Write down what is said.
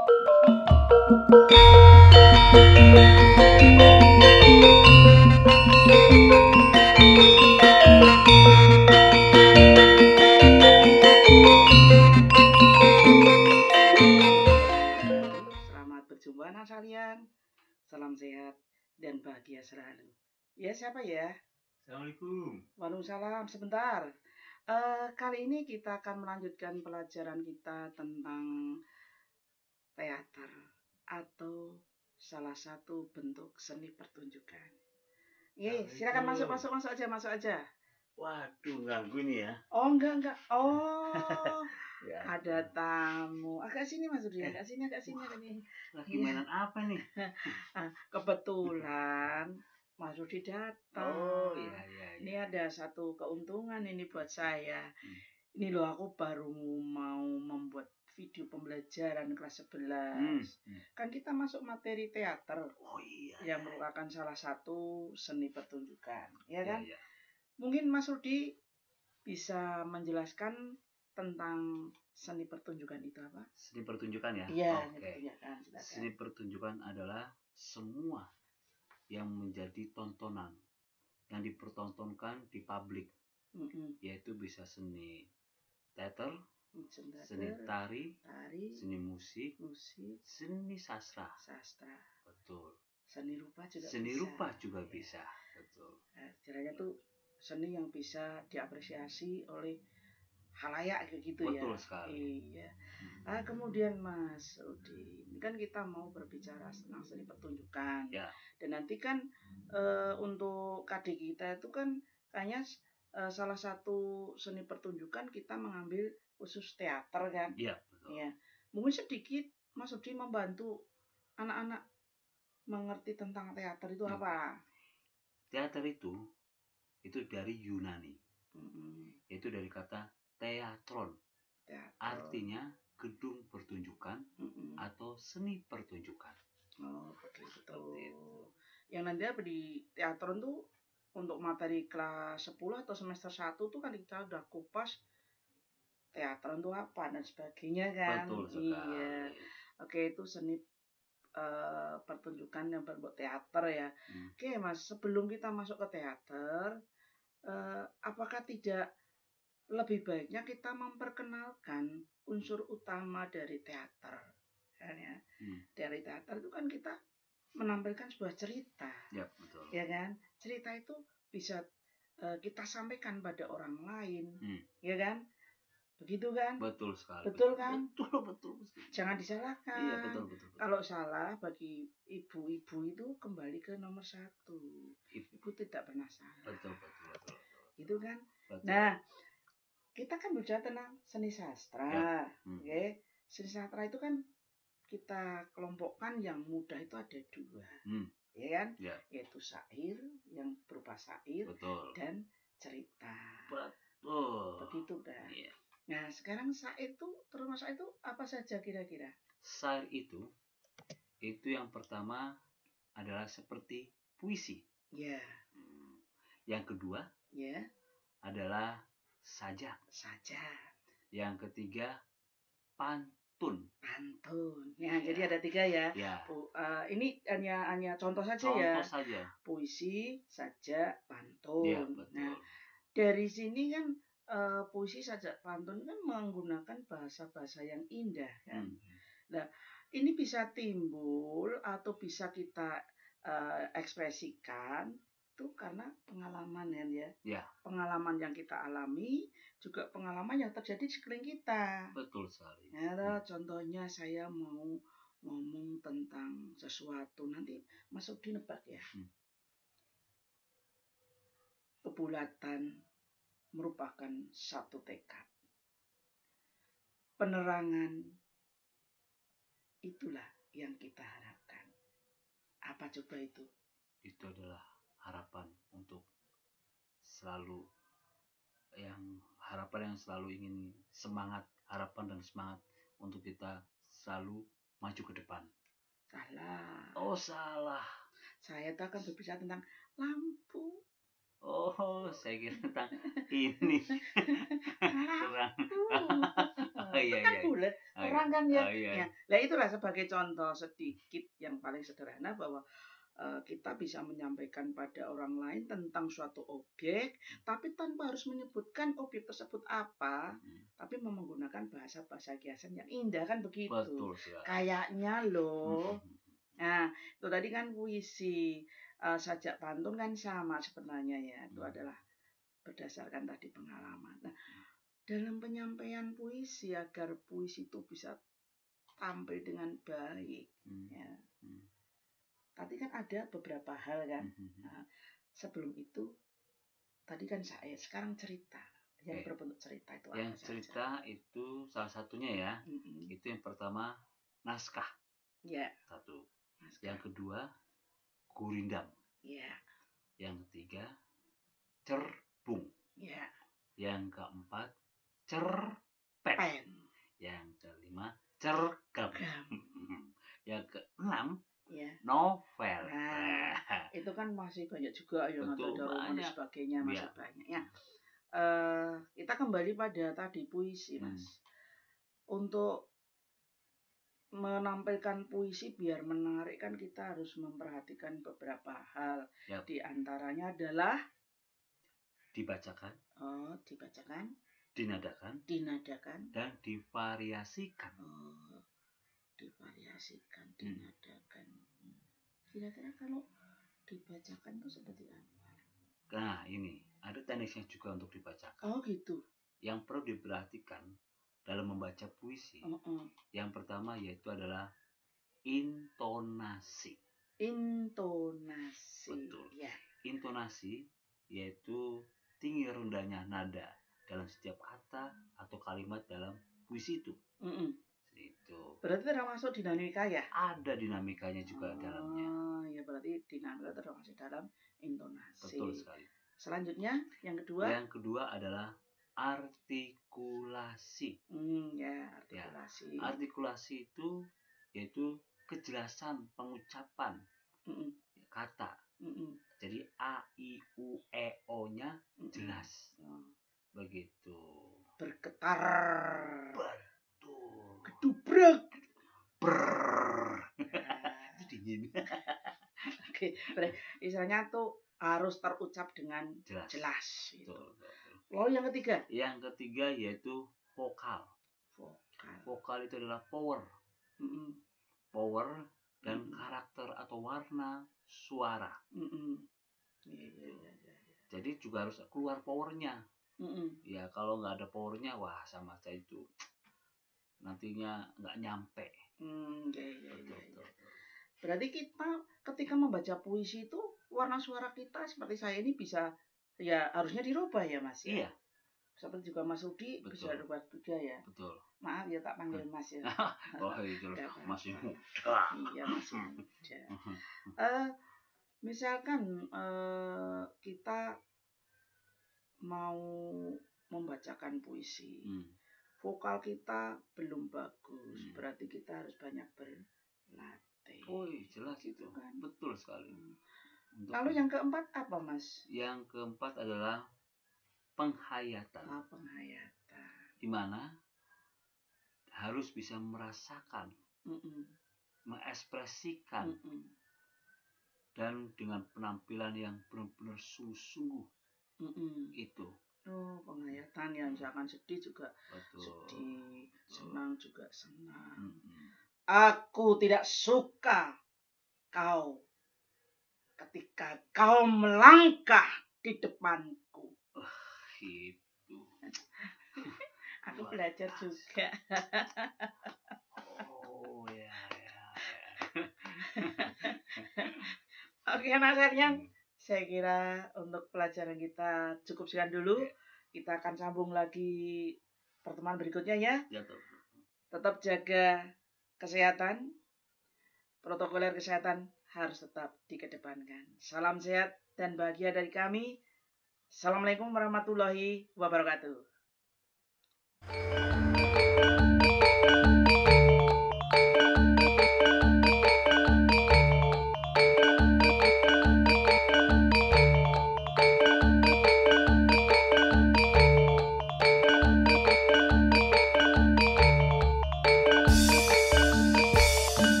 Selamat berjumpa salam sehat dan bahagia selalu. Ya siapa ya? Assalamualaikum. Waalaikumsalam. Sebentar. Uh, kali ini kita akan melanjutkan pelajaran kita tentang teater atau salah satu bentuk seni pertunjukan. Ye, iya, silakan masuk masuk masuk aja masuk aja. Waduh, ganggu nih ya. Oh, enggak enggak. Oh. ya. Ada tamu. Agak sini Mas Rudi, agak eh. sini agak sini agak sini. Lagi ya. mainan apa nih? Ah, kebetulan Mas Rudi datang. Oh, iya iya. Ya. Ini ada satu keuntungan ini buat saya. Hmm ini loh aku baru mau membuat video pembelajaran kelas 11. Hmm, hmm. Kan kita masuk materi teater. Oh iya. Yang iya, iya. merupakan salah satu seni pertunjukan, ya iya, kan? Iya, Mungkin Mas Rudi bisa menjelaskan tentang seni pertunjukan itu apa? Seni pertunjukan ya? Iya, okay. Seni pertunjukan adalah semua yang menjadi tontonan yang dipertontonkan di publik, mm -hmm. yaitu bisa seni teater, seni, tari, tari, seni musik, musik, seni sastra. Sastra. Betul. Seni rupa juga seni bisa. rupa juga ya. bisa, betul. Nah, tuh seni yang bisa diapresiasi oleh halayak gitu betul ya. Betul sekali. Iya. Hmm. Nah, kemudian Mas Udin, ini kan kita mau berbicara tentang seni pertunjukan. Ya. Dan nanti kan e, untuk KD kita itu kan kayaknya Eh, salah satu seni pertunjukan kita mengambil khusus teater kan. Iya, betul. Ya. Mungkin sedikit Mas Abdi membantu anak-anak mengerti tentang teater itu hmm. apa? Teater itu itu dari Yunani. hmm Itu dari kata teatron. teatron. Artinya gedung pertunjukan hmm atau seni pertunjukan. Oh, betul. Yang nanti apa di teatron tuh untuk materi kelas 10 atau semester 1 tuh kan kita udah kupas teater untuk apa dan sebagainya kan. Betul Iya. Oke, itu seni uh, pertunjukan yang berbuat teater ya. Hmm. Oke, Mas, sebelum kita masuk ke teater, uh, apakah tidak lebih baiknya kita memperkenalkan unsur utama dari teater? Kan ya. Hmm. Dari teater itu kan kita menampilkan sebuah cerita. Ya, betul. Ya kan? Cerita itu bisa uh, kita sampaikan pada orang lain, hmm. ya kan? Begitu kan? Betul sekali. Betul kan? Betul, betul, betul. Jangan disalahkan. Iya, betul, betul. betul. Kalau salah bagi ibu-ibu itu kembali ke nomor satu. Ibu, ibu tidak pernah salah. Betul, betul, betul. betul. Gitu kan? Betul. Nah, kita kan bicara tentang seni sastra, ya. hmm. oke? Okay? Seni sastra itu kan kita kelompokkan yang muda itu ada dua, hmm. ya kan? Yeah. Yaitu sair yang berupa sair Betul. dan cerita. Betul. Begitu dah. Yeah. Nah sekarang syair itu termasuk itu apa saja kira-kira? Syair itu itu yang pertama adalah seperti puisi. Ya. Hmm. Yang kedua? Ya. Adalah sajak. Sajak. Yang ketiga pan pantun. Pantun. Ya, ya. jadi ada tiga ya. ya. Pu, uh, eh, ini hanya hanya contoh saja ya. contoh ya. saja. Puisi, saja, pantun. Ya, Nah, dari sini kan uh, puisi, saja pantun kan menggunakan bahasa-bahasa yang indah kan. Hmm. Nah, ini bisa timbul atau bisa kita uh, ekspresikan itu karena pengalaman ya, ya. Ya. Pengalaman yang kita alami juga pengalaman yang terjadi di sekeliling kita. Betul sekali. Ya, hmm. contohnya saya mau ngomong tentang sesuatu nanti masuk di nebak ya. Hmm. Kebulatan merupakan satu tekad. Penerangan itulah yang kita harapkan. Apa coba itu? Itu adalah harapan untuk selalu yang harapan yang selalu ingin semangat harapan dan semangat untuk kita selalu maju ke depan. Salah. Oh salah. Saya tak akan berbicara tentang lampu. Oh, saya kira tentang ini. Terang. oh, iya, itu kan iya, iya, bulat. Oh, iya. Terang kan ya. Oh, iya. ya. Nah, itulah sebagai contoh sedikit yang paling sederhana bahwa Eh, kita bisa menyampaikan pada orang lain tentang suatu objek, tapi tanpa harus menyebutkan objek tersebut apa, hmm. tapi menggunakan bahasa-bahasa kiasan yang indah kan begitu. Betul, Kayaknya loh. Hmm, hmm, hmm. Nah, itu tadi kan puisi, uh, sajak pantun kan sama sebenarnya ya. Itu adalah berdasarkan tadi pengalaman. Nah, dalam penyampaian puisi agar puisi itu bisa tampil dengan baik, hmm. ya. Tadi kan ada beberapa hal kan. Hmm, hmm, hmm. Nah, sebelum itu tadi kan saya sekarang cerita yang berbentuk cerita itu yang apa cerita saja? itu salah satunya ya mm-hmm. itu yang pertama naskah ya. satu naskah. yang kedua gurindam ya. yang ketiga cerbung ya. yang keempat cerpen Pen. yang kelima cergam kan masih banyak juga ada daun dan iya. sebagainya masih iya. banyak ya. Uh, kita kembali pada tadi puisi hmm. mas. Untuk menampilkan puisi biar menarik kan kita harus memperhatikan beberapa hal. ya. Di adalah dibacakan. Oh, dibacakan. Dinadakan. Dinadakan. Dan divariasikan. Oh, divariasikan, hmm. dinadakan. Hmm. kira kalau dibacakan itu seperti apa? Nah ini ada teknisnya juga untuk dibacakan. Oh gitu. Yang perlu diperhatikan dalam membaca puisi, oh, oh. yang pertama yaitu adalah intonasi. Intonasi. Betul. Ya. Intonasi yaitu tinggi rendahnya nada dalam setiap kata atau kalimat dalam puisi itu. Mm -mm itu. Berarti termasuk dinamika ya? Ada dinamikanya juga oh, dalamnya. ya berarti dinamika termasuk dalam intonasi. Betul sekali. Selanjutnya yang kedua? Yang kedua adalah artikulasi. Hmm, ya, ya artikulasi. Ya, artikulasi itu yaitu kejelasan pengucapan mm -mm. kata. Mm -mm. Jadi a i u e o-nya jelas. -mm. jelas. Mm. Begitu. Bergetar. Ber gedubrak itu dingin oke istilahnya tuh harus terucap dengan jelas, jelas gitu. lo oh, yang ketiga yang ketiga yaitu vokal vokal vokal itu adalah power mm -mm. power dan mm -mm. karakter atau warna suara mm -mm. jadi juga harus keluar powernya mm -mm. ya kalau nggak ada powernya wah sama saja itu nantinya nggak nyampe. Hmm, iya, iya, iya betul, iya, betul. Berarti kita ketika membaca puisi itu warna suara kita seperti saya ini bisa ya harusnya dirubah ya Mas. Ya? Iya. Seperti juga Mas Udi betul. bisa dirubah juga ya. Betul. Maaf ya tak panggil Mas ya. oh itu ya, masih muda. Iya masih muda. uh, misalkan uh, kita mau membacakan puisi. Hmm vokal kita belum bagus hmm. berarti kita harus banyak berlatih oh jelas gitu itu kan betul sekali hmm. lalu yang keempat apa mas yang keempat adalah penghayatan Oh, penghayatan dimana harus bisa merasakan mm -mm. mengekspresikan mm -mm. dan dengan penampilan yang benar-benar sungguh-sungguh mm -mm. itu Oh, penghayatan ya, misalkan sedih juga Betul. sedih, senang juga senang. Hmm. Aku tidak suka kau ketika kau melangkah di depanku. Uh, itu. Aku belajar juga. oh ya. ya, ya. Oke, Mas Hmm saya kira untuk pelajaran kita cukup sekian dulu. Yeah. Kita akan sambung lagi pertemuan berikutnya ya. Yeah, Tetap jaga kesehatan. Protokoler kesehatan harus tetap dikedepankan. Salam sehat dan bahagia dari kami. Assalamualaikum warahmatullahi wabarakatuh.